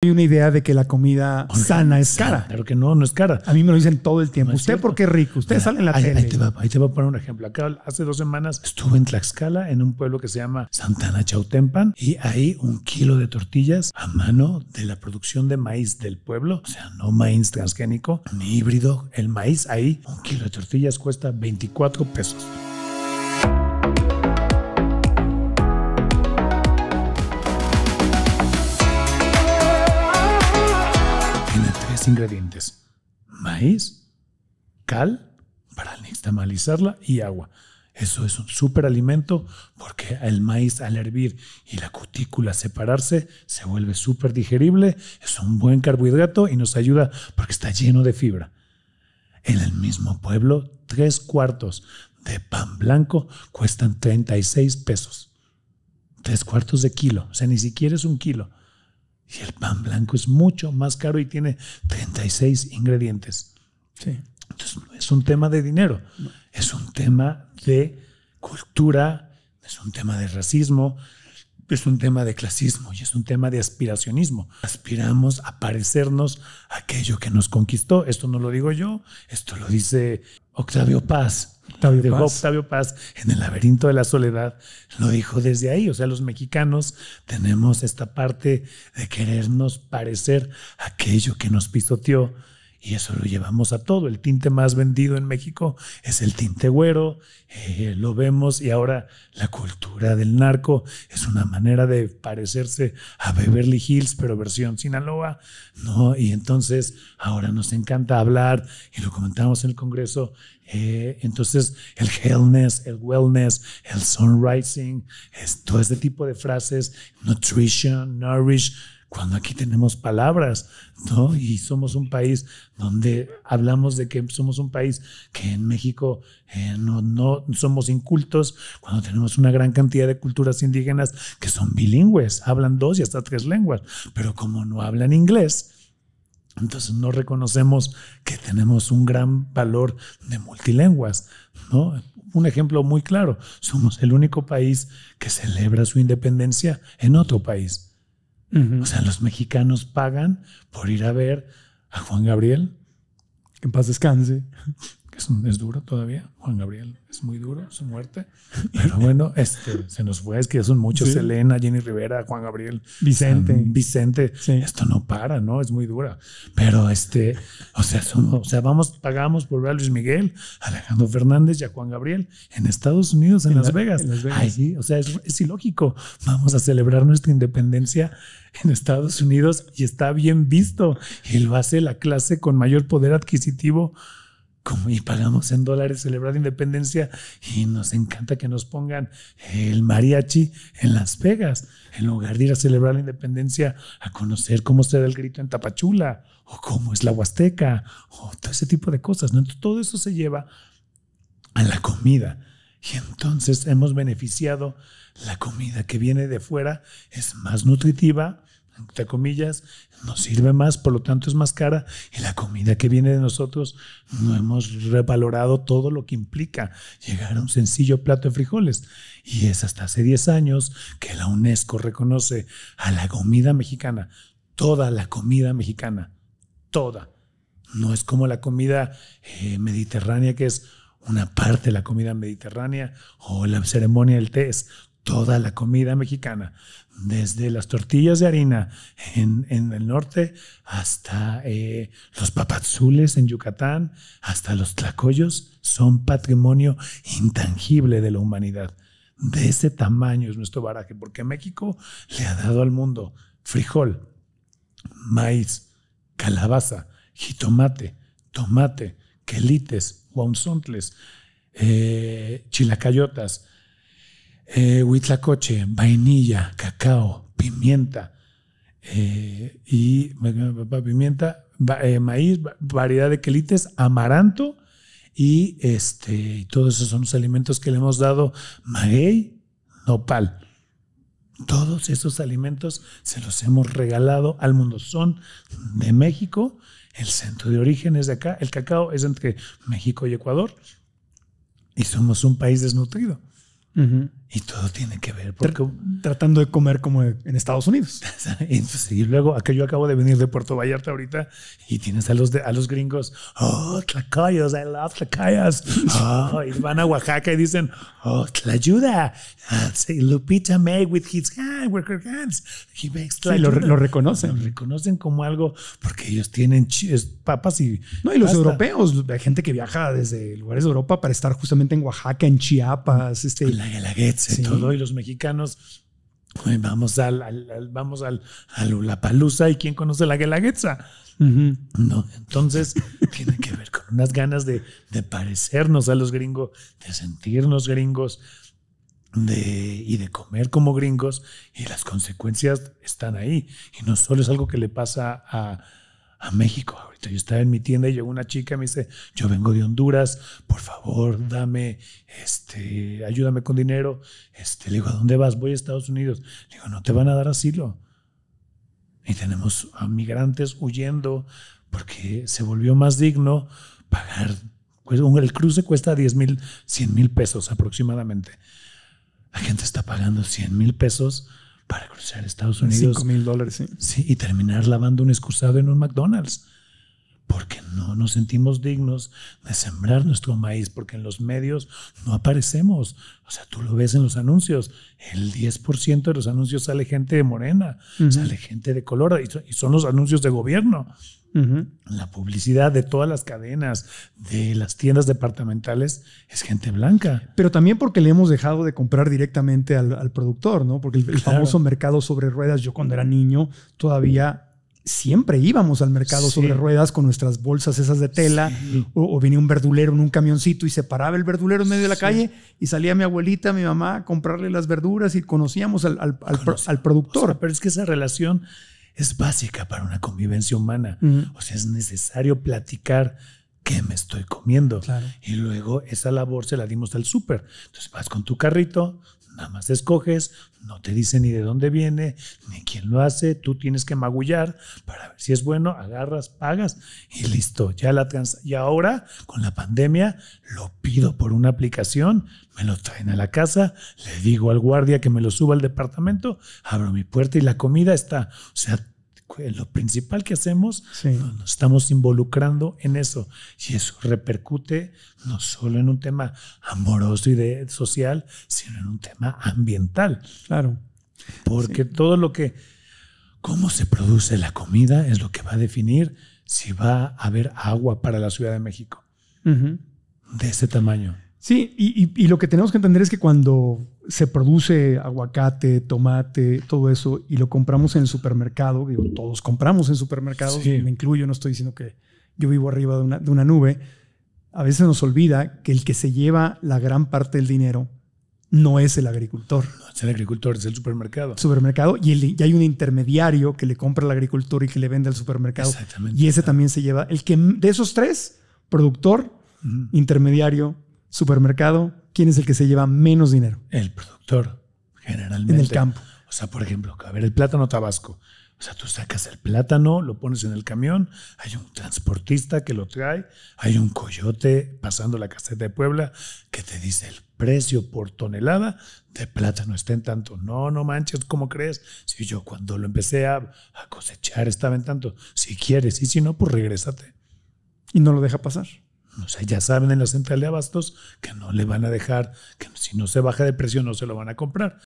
hay una idea de que la comida sana es cara. pero que no, no es cara. A mí me lo dicen todo el tiempo. usted porque es rico, usted sale en la tele. Ahí te, va, a poner un ejemplo. Acá hace dos semanas estuve en Tlaxcala, en un pueblo que se llama Santana Chautempan, y ahí un kilo de tortillas a mano de la producción de maíz del pueblo, o sea, no maíz transgénico, ni híbrido, el maíz ahí, un kilo de tortillas cuesta 24 pesos. ingredientes. Maíz, cal para nixtamalizarla y agua. Eso es un superalimento porque el maíz al hervir y la cutícula separarse se vuelve súper digerible, es un buen carbohidrato y nos ayuda porque está lleno de fibra. En el mismo pueblo, tres cuartos de pan blanco cuestan 36 pesos. Tres cuartos de kilo, o sea, ni siquiera es un kilo. Y el pan blanco es mucho más caro y tiene 36 ingredientes. Sí. Entonces es un tema de dinero, es un tema de cultura, es un tema de racismo, es un tema de clasismo y es un tema de aspiracionismo. Aspiramos a parecernos aquello que nos conquistó. Esto no lo digo yo, esto lo dice Octavio Paz. Octavio Octavio Paz en el laberinto de la soledad lo dijo desde ahí. O sea, los mexicanos tenemos esta parte de querernos parecer aquello que nos pisoteó y eso lo llevamos a todo. El tinte más vendido en México es el tinte güero, eh, lo vemos y ahora la cultura del narco es una manera de parecerse a Beverly Hills, pero versión Sinaloa, ¿no? Y entonces ahora nos encanta hablar, y lo comentamos en el Congreso, eh, entonces, el healthness, el wellness, el sunrising, es todo este tipo de frases, nutrition, nourish, cuando aquí tenemos palabras, ¿no? Y somos un país donde hablamos de que somos un país que en México eh, no, no somos incultos, cuando tenemos una gran cantidad de culturas indígenas que son bilingües, hablan dos y hasta tres lenguas, pero como no hablan inglés, entonces no reconocemos que tenemos un gran valor de multilenguas, ¿no? Un ejemplo muy claro, somos el único país que celebra su independencia en otro país. O sea, los mexicanos pagan por ir a ver a Juan Gabriel. Que en paz descanse es, duro todavía, Juan Gabriel, es muy duro su muerte. Pero bueno, este, se nos fue, es que son muchos, Selena, Jenny Rivera, Juan Gabriel, Vicente. Vicente, esto no para, ¿no? Es muy dura. Pero este, o sea, somos, o sea, vamos, pagamos por ver Luis Miguel, Alejandro Fernández y a Juan Gabriel en Estados Unidos, en, las, Vegas. o sea, es, es ilógico. Vamos a celebrar nuestra independencia en Estados Unidos y está bien visto. Él va a ser la clase con mayor poder adquisitivo y pagamos en dólares celebrar la independencia y nos encanta que nos pongan el mariachi en Las Vegas, en lugar de ir a celebrar la independencia a conocer cómo se da el grito en Tapachula o cómo es la Huasteca o todo ese tipo de cosas. todo eso se lleva a la comida. Y entonces hemos beneficiado la comida que viene de fuera, es más nutritiva, entre comillas, nos sirve más, por lo tanto es más cara y la comida que viene de nosotros no hemos revalorado todo lo que implica llegar a un sencillo plato de frijoles. Y es hasta hace 10 años que la UNESCO reconoce a la comida mexicana, toda la comida mexicana, toda. No es como la comida eh, mediterránea que es una parte de la comida mediterránea o la ceremonia del té toda la comida mexicana, desde las tortillas de harina en, el norte hasta eh, los papazules en Yucatán, hasta los tlacoyos, son patrimonio intangible de la humanidad. De ese tamaño es nuestro baraje, porque México le ha dado al mundo frijol, maíz, calabaza, jitomate, tomate, quelites, huauzontles, eh, chilacayotas, eh, huitlacoche, vainilla, cacao, pimienta eh, y pimienta, eh, maíz, variedad de quelites, amaranto y este y todos esos son los alimentos que le hemos dado maguey, nopal. Todos esos alimentos se los hemos regalado al mundo. Son de México, el centro de origen es de acá, el cacao es entre México y Ecuador y somos un país desnutrido. Y todo tiene que ver. Porque... Tratando de comer como en Estados Unidos. y luego, acá yo acabo de venir de Puerto Vallarta ahorita y tienes a los, a los gringos, oh, tlacayos I love tlacayos oh, y van a Oaxaca y dicen, oh, tlayuda. Ah, Say, Lupita May with his hand, hands. He lo, reconocen. Lo reconocen como algo porque ellos tienen papas y. No, y los europeos, la gente que viaja desde lugares de Europa para estar justamente en Oaxaca, en Chiapas, este la todo, y los mexicanos vamos al, al, vamos al y quién conoce la Guelaguetza. entonces tiene que ver con unas ganas de, parecernos a los gringos, de sentirnos gringos y de comer como gringos y las consecuencias están ahí. Y no solo es algo que le pasa a, México. Ahorita yo estaba en mi tienda y llegó una chica me dice, yo vengo de Honduras, por favor, dame este, ayúdame con dinero. Este, le digo, ¿a dónde vas? Voy a Estados Unidos. Le digo, no te van a dar asilo. Y tenemos a migrantes huyendo porque se volvió más digno pagar. Pues, el cruce cuesta 10 mil, 100 mil pesos aproximadamente. La gente está pagando 100 mil pesos para cruzar Estados Unidos. 5 mil dólares, sí. y terminar lavando un excusado en un McDonald's porque no nos sentimos dignos de sembrar nuestro maíz, porque en los medios no aparecemos. O sea, tú lo ves en los anuncios, el 10% de los anuncios sale gente de morena, sale gente de color, y son los anuncios de gobierno. La publicidad de todas las cadenas, de las tiendas departamentales, es gente blanca. Pero también porque le hemos dejado de comprar directamente al, productor, ¿no? Porque el, famoso mercado sobre ruedas, yo cuando era niño, todavía siempre íbamos al mercado sobre ruedas con nuestras bolsas esas de tela, o, venía un verdulero en un camioncito y se paraba el verdulero en medio de la calle y salía mi abuelita, mi mamá a comprarle las verduras y conocíamos al, productor. pero es que esa relación es básica para una convivencia humana. O sea, es necesario platicar qué me estoy comiendo. Y luego esa labor se la dimos al súper. Entonces vas con tu carrito, Nada más escoges, no te dice ni de dónde viene, ni quién lo hace, tú tienes que magullar para ver si es bueno, agarras, pagas y listo. Ya la trans y ahora con la pandemia lo pido por una aplicación, me lo traen a la casa, le digo al guardia que me lo suba al departamento, abro mi puerta y la comida está, o sea, lo principal que hacemos, nos estamos involucrando en eso. Y eso repercute no solo en un tema amoroso y de, social, sino en un tema ambiental. Claro. Porque todo lo que, cómo se produce la comida es lo que va a definir si va a haber agua para la Ciudad de México. De ese tamaño. Sí, y, lo que tenemos que entender es que cuando se produce aguacate, tomate, todo eso, y lo compramos en el supermercado, todos compramos en supermercados, me incluyo, no estoy diciendo que yo vivo arriba de una, nube, a veces nos olvida que el que se lleva la gran parte del dinero no es el agricultor. No es el agricultor, es el supermercado. Supermercado, y, hay un intermediario que le compra al agricultor y que le vende al supermercado. Exactamente. Y ese también se lleva. El que de esos tres, productor, intermediario supermercado, ¿quién es el que se lleva menos dinero? El productor, generalmente. En el campo. O sea, por ejemplo, a ver, el plátano tabasco. O sea, tú sacas el plátano, lo pones en el camión, hay un transportista que lo trae, hay un coyote pasando la caseta de Puebla que te dice el precio por tonelada de plátano está en tanto. No, no manches, ¿cómo crees? Si yo cuando lo empecé a, a cosechar estaba en tanto. Si quieres, y si no, pues regrésate. Y no lo deja pasar. O sea, ya saben en la central de abastos que no le van a dejar, que si no se baja de precio no se lo van a comprar.